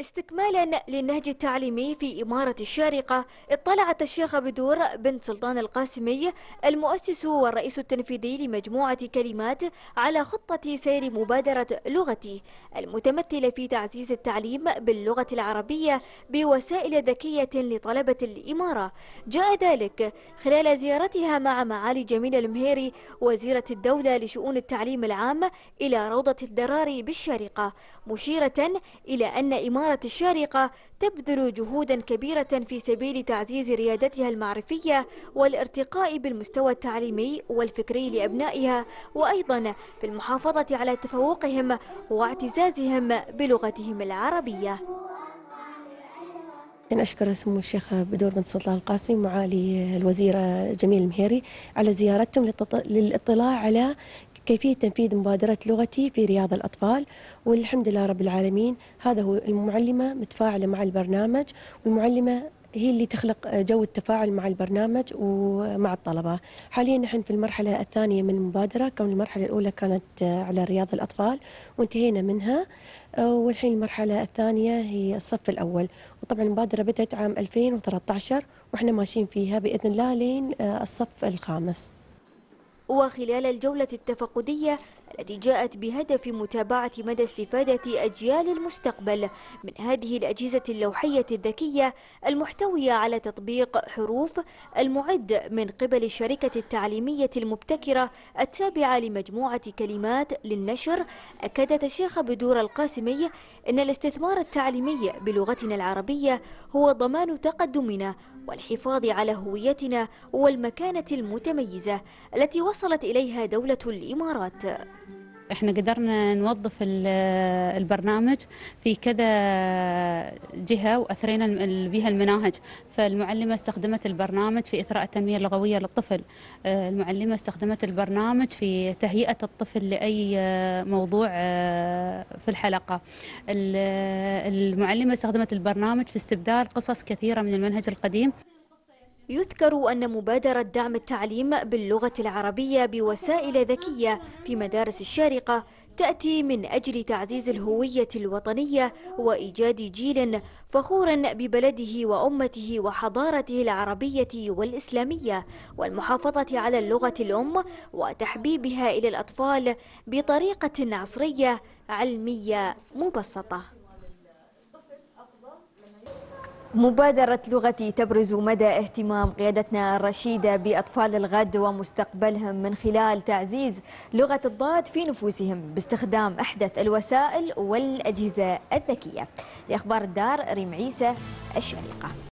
استكمالا للنهج التعليمي في إمارة الشارقة اطلعت الشيخة بدور بنت سلطان القاسمي المؤسس والرئيس التنفيذي لمجموعة كلمات على خطة سير مبادرة لغتي المتمثلة في تعزيز التعليم باللغة العربية بوسائل ذكية لطلبة الإمارة جاء ذلك خلال زيارتها مع معالي جميل المهيري وزيرة الدولة لشؤون التعليم العام إلى روضة الدراري بالشارقة مشيرة إلى أن إمارة الحضارة الشارقة تبذل جهودا كبيرة في سبيل تعزيز ريادتها المعرفية والارتقاء بالمستوى التعليمي والفكري لأبنائها وأيضا في المحافظة على تفوقهم واعتزازهم بلغتهم العربية نشكر سمو الشيخ بدور بن سلطان القاسم معالي الوزيرة جميل المهيري على زيارتهم للإطلاع على كيفية تنفيذ مبادرة لغتي في رياض الأطفال والحمد لله رب العالمين هذا هو المعلمة متفاعلة مع البرنامج والمعلمة هي اللي تخلق جو التفاعل مع البرنامج ومع الطلبة حاليا نحن في المرحلة الثانية من المبادرة كون المرحلة الأولى كانت على رياض الأطفال وانتهينا منها والحين المرحلة الثانية هي الصف الأول وطبعا المبادرة بدأت عام 2013 وإحنا ماشيين فيها بإذن الله لين آه، الصف الخامس وخلال الجولة التفقدية التي جاءت بهدف متابعة مدى استفادة أجيال المستقبل من هذه الأجهزة اللوحية الذكية المحتوية على تطبيق حروف المعد من قبل الشركة التعليمية المبتكرة التابعة لمجموعة كلمات للنشر أكدت الشيخ بدور القاسمي أن الاستثمار التعليمي بلغتنا العربية هو ضمان تقدمنا والحفاظ على هويتنا والمكانة المتميزة التي وصلت إليها دولة الإمارات احنا قدرنا نوظف البرنامج في كذا جهه واثرينا بها المناهج فالمعلمه استخدمت البرنامج في اثراء التنميه اللغويه للطفل آه، المعلمه استخدمت البرنامج في تهيئه الطفل لاي آه، موضوع آه، في الحلقه المعلمه استخدمت البرنامج في استبدال قصص كثيره من المنهج القديم يذكر أن مبادرة دعم التعليم باللغة العربية بوسائل ذكية في مدارس الشارقة تأتي من أجل تعزيز الهوية الوطنية وإيجاد جيل فخور ببلده وأمته وحضارته العربية والإسلامية والمحافظة على اللغة الأم وتحبيبها إلى الأطفال بطريقة عصرية علمية مبسطة مبادرة لغتي تبرز مدى اهتمام قيادتنا الرشيدة بأطفال الغد ومستقبلهم من خلال تعزيز لغة الضاد في نفوسهم باستخدام أحدث الوسائل والأجهزة الذكية لأخبار الدار ريم عيسى الشريقة